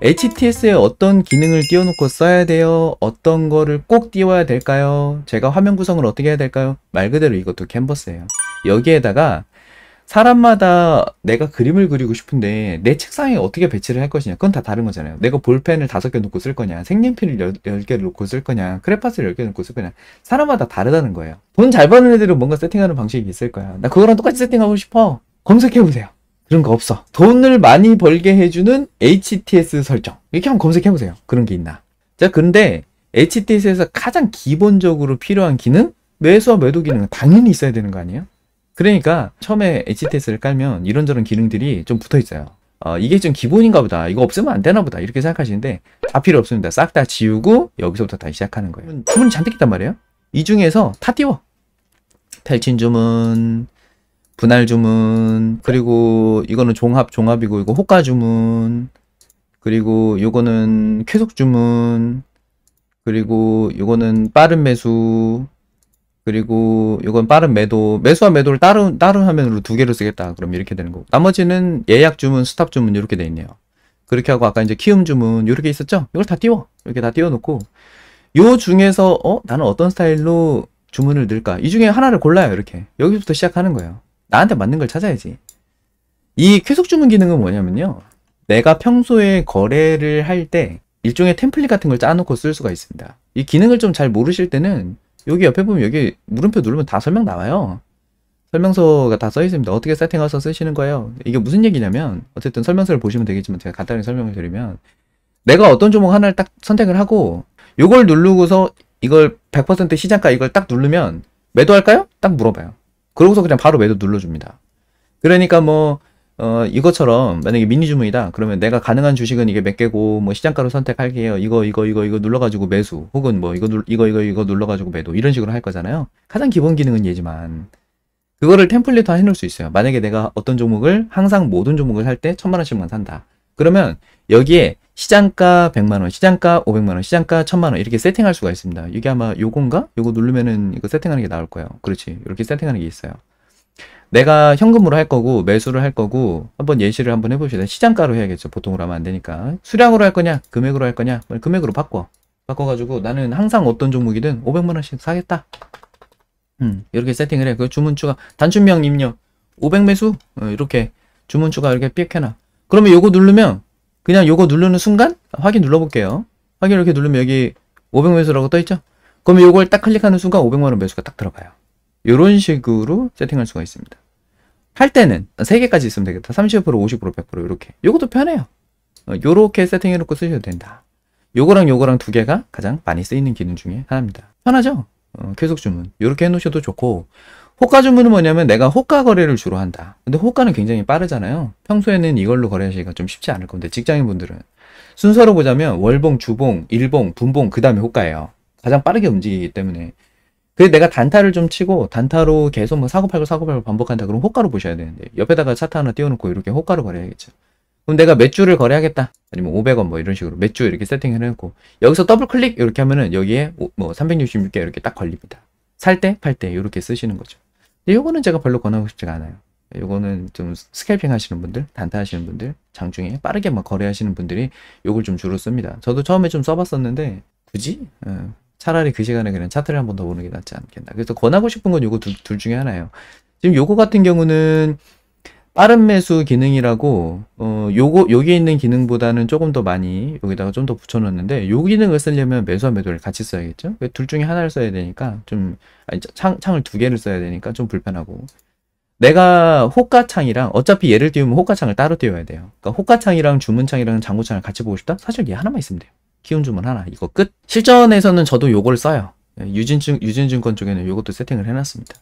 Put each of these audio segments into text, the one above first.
HTS에 어떤 기능을 띄워놓고 써야 돼요? 어떤 거를 꼭 띄워야 될까요? 제가 화면 구성을 어떻게 해야 될까요? 말 그대로 이것도 캔버스예요. 여기에다가 사람마다 내가 그림을 그리고 싶은데 내 책상에 어떻게 배치를 할 것이냐 그건 다 다른 거잖아요 내가 볼펜을 다섯 개 놓고 쓸 거냐 색연필을 열 개 놓고 쓸 거냐 크레파스를 열 개 놓고 쓸 거냐 사람마다 다르다는 거예요 돈 잘 버는 애들은 뭔가 세팅하는 방식이 있을 거야 나 그거랑 똑같이 세팅하고 싶어 검색해보세요 그런 거 없어. 돈을 많이 벌게 해주는 HTS 설정. 이렇게 한번 검색해보세요. 그런 게 있나. 자, 근데 HTS에서 가장 기본적으로 필요한 기능? 매수와 매도 기능 은 당연히 있어야 되는 거 아니에요? 그러니까 처음에 HTS를 깔면 이런저런 기능들이 좀 붙어 있어요. 어, 이게 좀 기본인가 보다. 이거 없으면 안 되나 보다. 이렇게 생각하시는데 다 필요 없습니다. 싹 다 지우고 여기서부터 다시 시작하는 거예요. 주문이 잔뜩 있단 말이에요. 이 중에서 다 띄워. 펠친 주문, 분할 주문 그리고 이거는 종합 종합이고 이거 호가 주문 그리고 요거는 쾌속 주문 그리고 요거는 빠른 매수 그리고 요건 빠른 매도 매수와 매도를 따로 따로 화면으로 두 개를 쓰겠다 그럼 이렇게 되는 거고 나머지는 예약 주문 스탑 주문 이렇게 돼 있네요 그렇게 하고 아까 이제 키움 주문 이렇게 있었죠 이걸 다 띄워 이렇게 다 띄워 놓고 요 중에서 어 나는 어떤 스타일로 주문을 넣을까 이 중에 하나를 골라요 이렇게 여기부터 시작하는 거예요 나한테 맞는 걸 찾아야지. 이 쾌속 주문 기능은 뭐냐면요. 내가 평소에 거래를 할 때 일종의 템플릿 같은 걸 짜놓고 쓸 수가 있습니다. 이 기능을 좀 잘 모르실 때는 여기 옆에 보면 여기 물음표 누르면 다 설명 나와요. 설명서가 다 써 있습니다. 어떻게 세팅해서 쓰시는 거예요? 이게 무슨 얘기냐면 어쨌든 설명서를 보시면 되겠지만 제가 간단히 설명을 드리면 내가 어떤 종목 하나를 딱 선택을 하고 이걸 누르고서 이걸 100% 시장가 이걸 딱 누르면 매도할까요? 딱 물어봐요. 그러고서 그냥 바로 매도 눌러줍니다. 그러니까 뭐 어, 이것처럼 만약에 미니 주문이다 그러면 내가 가능한 주식은 이게 몇 개고 뭐 시장가로 선택할게요 이거 이거 이거 이거 눌러가지고 매수 혹은 뭐 이거 눌, 이거 이거 이거 눌러가지고 매도 이런 식으로 할 거잖아요 가장 기본 기능은 얘지만 그거를 템플릿화 해놓을 수 있어요 만약에 내가 어떤 종목을 항상 모든 종목을 할때 천만 원씩만 산다 그러면 여기에 시장가 100만원, 시장가 500만원, 시장가 1000만원 이렇게 세팅할 수가 있습니다. 이게 아마 요건가? 요거 누르면은 이거 세팅하는 게 나올 거예요. 그렇지. 이렇게 세팅하는 게 있어요. 내가 현금으로 할 거고 매수를 할 거고 한번 예시를 한번 해봅시다. 시장가로 해야겠죠. 보통으로 하면 안 되니까. 수량으로 할 거냐? 금액으로 할 거냐? 뭐 금액으로 바꿔. 바꿔가지고 나는 항상 어떤 종목이든 500만원씩 사겠다. 음, 이렇게 세팅을 해. 그 주문 추가. 단추명 입력. 500매수? 어, 이렇게 주문 추가 이렇게 삐익 해놔. 그러면 요거 누르면 그냥 요거 누르는 순간 확인 눌러볼게요. 확인 이렇게 누르면 여기 500 매수라고 떠있죠? 그러면 요걸 딱 클릭하는 순간 500만원 매수가 딱 들어가요. 이런 식으로 세팅할 수가 있습니다. 할 때는 3개까지 있으면 되겠다. 35%, 50%, 100% 이렇게. 요것도 편해요. 어, 요렇게 세팅해놓고 쓰셔도 된다. 요거랑 요거랑 두 개가 가장 많이 쓰이는 기능 중에 하나입니다. 편하죠? 어, 계속 주문. 요렇게 해놓으셔도 좋고 호가 주문은 뭐냐면 내가 호가 거래를 주로 한다. 근데 호가는 굉장히 빠르잖아요. 평소에는 이걸로 거래하시기가 좀 쉽지 않을 건데 직장인분들은 순서로 보자면 월봉, 주봉, 일봉, 분봉 그 다음에 호가예요. 가장 빠르게 움직이기 때문에 그래 내가 단타를 좀 치고 단타로 계속 뭐 사고팔고 사고팔고 반복한다 그럼 호가로 보셔야 되는데 옆에다가 차트 하나 띄워놓고 이렇게 호가로 거래해야겠죠. 그럼 내가 몇 주를 거래하겠다 아니면 500원 뭐 이런 식으로 몇주 이렇게 세팅을 해놓고 여기서 더블 클릭 이렇게 하면은 여기에 뭐 366개 이렇게 딱 걸립니다. 살 때, 팔 때 이렇게 쓰시는 거죠. 예, 요거는 제가 별로 권하고 싶지가 않아요. 요거는 좀 스캘핑 하시는 분들, 단타 하시는 분들, 장중에 빠르게 막 거래하시는 분들이 요걸 좀 주로 씁니다. 저도 처음에 좀 써봤었는데 굳이? 어, 차라리 그 시간에 그냥 차트를 한 번 더 보는 게 낫지 않겠나. 그래서 권하고 싶은 건 요거 둘, 둘 중에 하나예요. 지금 요거 같은 경우는 빠른 매수 기능이라고 어 요거 여기 에 있는 기능보다는 조금 더 많이 여기다가 좀 더 붙여놨는데 요 기능을 쓰려면 매수와 매도를 같이 써야겠죠 둘 중에 하나를 써야 되니까 좀 아니, 창, 창을 두 개를 써야 되니까 좀 불편하고 내가 호가창이랑 어차피 얘를 띄우면 호가창을 따로 띄워야 돼요 그러니까 호가창이랑 주문창이랑 장고창을 같이 보고 싶다 사실 얘 하나만 있으면 돼요 키운 주문 하나 이거 끝 실전에서는 저도 요걸 써요 예, 유진증 유진증권 쪽에는 요것도 세팅을 해놨습니다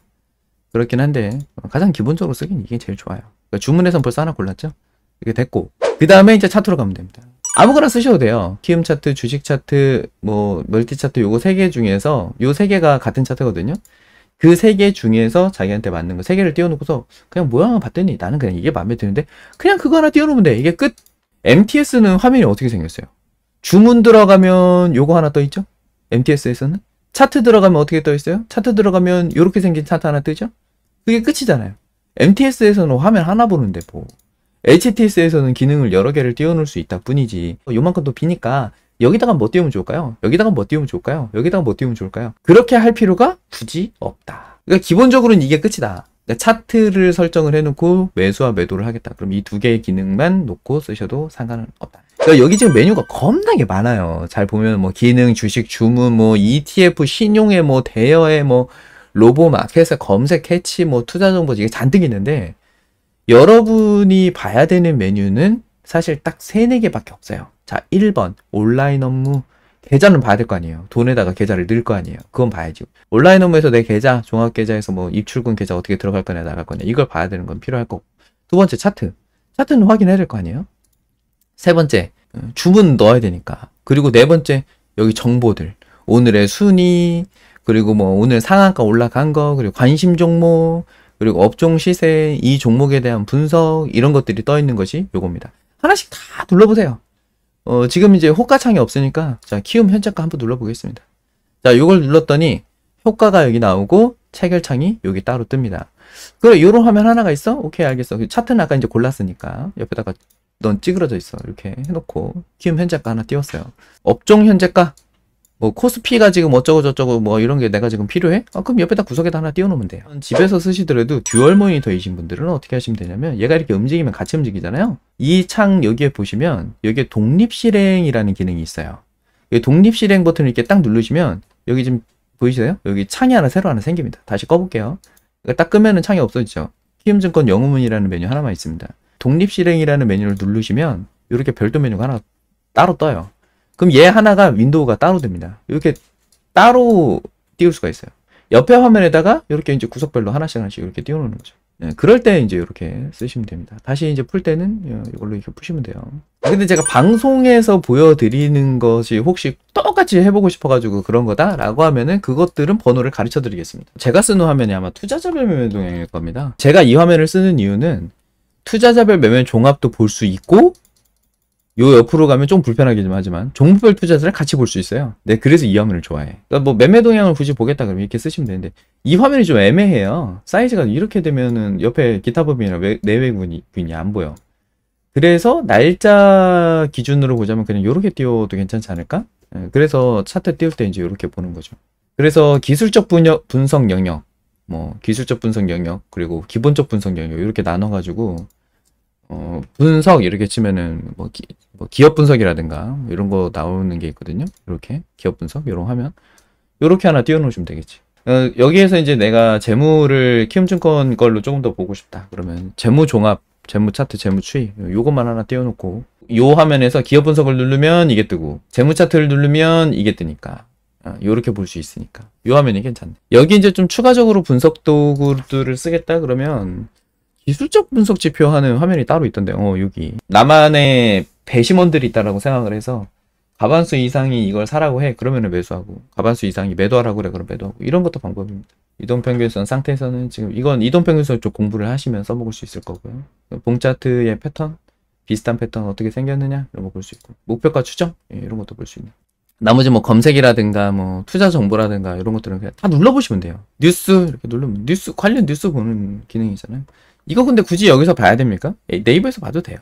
그렇긴 한데 가장 기본적으로 쓰긴 이게 제일 좋아요 그러니까 주문해서 벌써 하나 골랐죠? 이게 됐고 그 다음에 이제 차트로 가면 됩니다. 아무거나 쓰셔도 돼요. 키움 차트, 주식 차트, 뭐 멀티 차트 요거 세 개 중에서 요 세 개가 같은 차트거든요. 그 세 개 중에서 자기한테 맞는 거 세 개를 띄워놓고서 그냥 모양을 봤더니 나는 그냥 이게 마음에 드는데 그냥 그거 하나 띄워놓으면 돼. 이게 끝. MTS는 화면이 어떻게 생겼어요? 주문 들어가면 요거 하나 떠 있죠? MTS에서는 차트 들어가면 어떻게 떠 있어요? 차트 들어가면 요렇게 생긴 차트 하나 뜨죠? 그게 끝이잖아요. MTS에서는 화면 하나 보는데 뭐 HTS에서는 기능을 여러 개를 띄워놓을 수 있다 뿐이지 어, 요만큼 도 비니까 여기다가 뭐 띄우면 좋을까요? 여기다가 뭐 띄우면 좋을까요? 여기다가 뭐 띄우면 좋을까요? 그렇게 할 필요가 굳이 없다. 그러니까 기본적으로는 이게 끝이다. 그러니까 차트를 설정을 해놓고 매수와 매도를 하겠다. 그럼 이 두 개의 기능만 놓고 쓰셔도 상관은 없다. 그러니까 여기 지금 메뉴가 겁나게 많아요. 잘 보면 뭐 기능, 주식, 주문, 뭐 ETF, 신용에 뭐 대여에 뭐 로보막, 회사 검색, 해치, 뭐 투자 정보 이게 잔뜩 있는데 여러분이 봐야 되는 메뉴는 사실 딱 세 네 개밖에 없어요. 자, 1번 온라인 업무 계좌는 봐야 될 거 아니에요. 돈에다가 계좌를 넣을 거 아니에요. 그건 봐야죠 온라인 업무에서 내 계좌, 종합 계좌에서 뭐 입출금 계좌 어떻게 들어갈 거냐 나갈 거냐 이걸 봐야 되는 건 필요할 거고. 두 번째 차트. 차트는 확인해야 될 거 아니에요. 세 번째 어, 주문 넣어야 되니까. 그리고 네 번째 여기 정보들. 오늘의 순위, 그리고 뭐 오늘 상한가 올라간 거, 그리고 관심 종목, 그리고 업종 시세, 이 종목에 대한 분석 이런 것들이 떠 있는 것이 요겁니다. 하나씩 다 눌러보세요. 어, 지금 이제 호가창이 없으니까 자 키움 현재가 한번 눌러보겠습니다. 자 요걸 눌렀더니 효과가 여기 나오고 체결창이 여기 따로 뜹니다. 그래 요런 화면 하나가 있어? 오케이 알겠어. 그 차트는 아까 이제 골랐으니까 옆에다가 넌 찌그러져 있어 이렇게 해놓고 키움 현재가 하나 띄웠어요. 업종 현재가 뭐 코스피가 지금 어쩌고 저쩌고 뭐 이런 게 내가 지금 필요해? 아, 그럼 옆에다 구석에다 하나 띄워놓으면 돼요. 집에서 쓰시더라도 듀얼 모니터이신 분들은 어떻게 하시면 되냐면 얘가 이렇게 움직이면 같이 움직이잖아요. 이 창 여기에 보시면 여기에 독립 실행이라는 기능이 있어요. 독립 실행 버튼을 이렇게 딱 누르시면 여기 지금 보이세요 여기 창이 하나 새로 하나 생깁니다. 다시 꺼볼게요. 딱 끄면은 창이 없어지죠. 키움증권 영어문이라는 메뉴 하나만 있습니다. 독립 실행이라는 메뉴를 누르시면 이렇게 별도 메뉴가 하나 따로 떠요. 그럼 얘 하나가 윈도우가 따로 됩니다. 이렇게 따로 띄울 수가 있어요. 옆에 화면에다가 이렇게 이제 구석별로 하나씩 하나씩 이렇게 띄워놓는 거죠. 네, 그럴 때 이제 이렇게 쓰시면 됩니다. 다시 이제 풀 때는 어, 이걸로 이렇게 푸시면 돼요. 아, 근데 제가 방송에서 보여드리는 것이 혹시 똑같이 해보고 싶어가지고 그런 거다라고 하면은 그것들은 번호를 가르쳐 드리겠습니다. 제가 쓰는 화면이 아마 투자자별 매매 동향일 겁니다. 제가 이 화면을 쓰는 이유는 투자자별 매매 종합도 볼 수 있고 요 옆으로 가면 좀 불편하긴 하지만 종목별 투자자를 같이 볼 수 있어요. 네, 그래서 이 화면을 좋아해. 그러니까 뭐 매매 동향을 굳이 보겠다 그러면 이렇게 쓰시면 되는데 이 화면이 좀 애매해요. 사이즈가 이렇게 되면은 옆에 기타 법인이나 내외군이 안 보여. 그래서 날짜 기준으로 보자면 그냥 이렇게 띄워도 괜찮지 않을까? 네, 그래서 차트 띄울 때 이제 이렇게 보는 거죠. 그래서 기술적 분여, 분석 영역, 뭐 기술적 분석 영역, 그리고 기본적 분석 영역 이렇게 나눠가지고 어, 분석 이렇게 치면은 뭐, 기, 뭐 기업 분석이라든가 뭐 이런 거 나오는 게 있거든요. 이렇게 기업 분석 이런 화면 이렇게 하나 띄워놓으시면 되겠지. 어, 여기에서 이제 내가 재무를 키움증권 걸로 조금 더 보고 싶다. 그러면 재무 종합, 재무 차트, 재무 추이 요것만 하나 띄워놓고 요 화면에서 기업 분석을 누르면 이게 뜨고 재무 차트를 누르면 이게 뜨니까 이렇게 어, 볼수 있으니까 요 화면이 괜찮네 여기 이제 좀 추가적으로 분석 도구들을 쓰겠다 그러면 기술적 분석 지표하는 화면이 따로 있던데, 어, 여기. 나만의 배심원들이 있다라고 생각을 해서, 가반수 이상이 이걸 사라고 해. 그러면 매수하고, 가반수 이상이 매도하라고 그래. 그럼 매도하고. 이런 것도 방법입니다. 이동평균선 상태에서는 지금, 이건 이동평균선 쪽 공부를 하시면 써먹을 수 있을 거고요. 봉차트의 패턴, 비슷한 패턴 어떻게 생겼느냐, 이런 거 볼 수 있고. 목표가 추정, 예, 이런 것도 볼 수 있는. 나머지 뭐 검색이라든가 뭐 투자 정보라든가 이런 것들은 그냥 다 눌러보시면 돼요. 뉴스 이렇게 누르면 뉴스 관련 뉴스 보는 기능이잖아요. 이거 근데 굳이 여기서 봐야 됩니까? 네이버에서 봐도 돼요.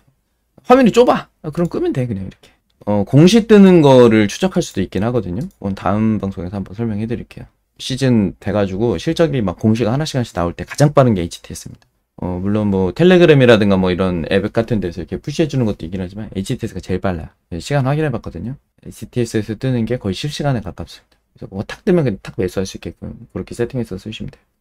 화면이 좁아. 아, 그럼 끄면 돼 그냥 이렇게. 어, 공시 뜨는 거를 추적할 수도 있긴 하거든요. 그건 다음 방송에서 한번 설명해 드릴게요. 시즌 돼가지고 실적이 막 공시가 하나씩 하나씩 나올 때 가장 빠른 게 HTS입니다. 어, 물론 뭐 텔레그램이라든가 뭐 이런 앱 같은 데서 이렇게 푸시해 주는 것도 있긴 하지만 HTS가 제일 빨라요. 네, 시간 확인해 봤거든요. HTS에서 뜨는 게 거의 실시간에 가깝습니다. 그래서 뭐탁 뜨면 그냥 탁 매수할 수 있게끔 그렇게 세팅해서 쓰시면 돼요.